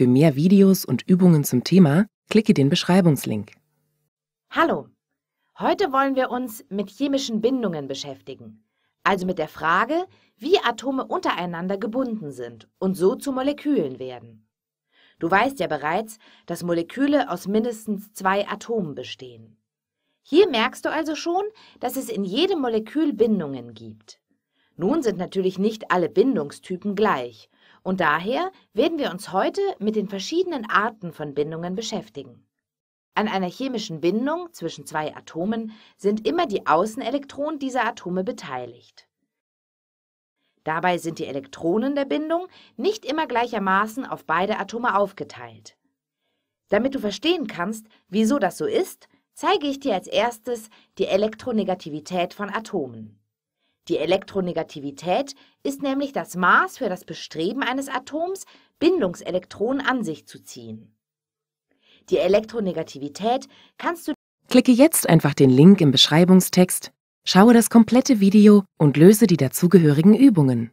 Für mehr Videos und Übungen zum Thema klicke den Beschreibungslink. Hallo, heute wollen wir uns mit chemischen Bindungen beschäftigen, also mit der Frage, wie Atome untereinander gebunden sind und so zu Molekülen werden. Du weißt ja bereits, dass Moleküle aus mindestens zwei Atomen bestehen. Hier merkst du also schon, dass es in jedem Molekül Bindungen gibt. Nun sind natürlich nicht alle Bindungstypen gleich und daher werden wir uns heute mit den verschiedenen Arten von Bindungen beschäftigen. An einer chemischen Bindung zwischen zwei Atomen sind immer die Außenelektronen dieser Atome beteiligt. Dabei sind die Elektronen der Bindung nicht immer gleichermaßen auf beide Atome aufgeteilt. Damit du verstehen kannst, wieso das so ist, zeige ich dir als erstes die Elektronegativität von Atomen. Die Elektronegativität ist nämlich das Maß für das Bestreben eines Atoms, Bindungselektronen an sich zu ziehen. Die Elektronegativität kannst du. Klicke jetzt einfach den Link im Beschreibungstext, schaue das komplette Video und löse die dazugehörigen Übungen.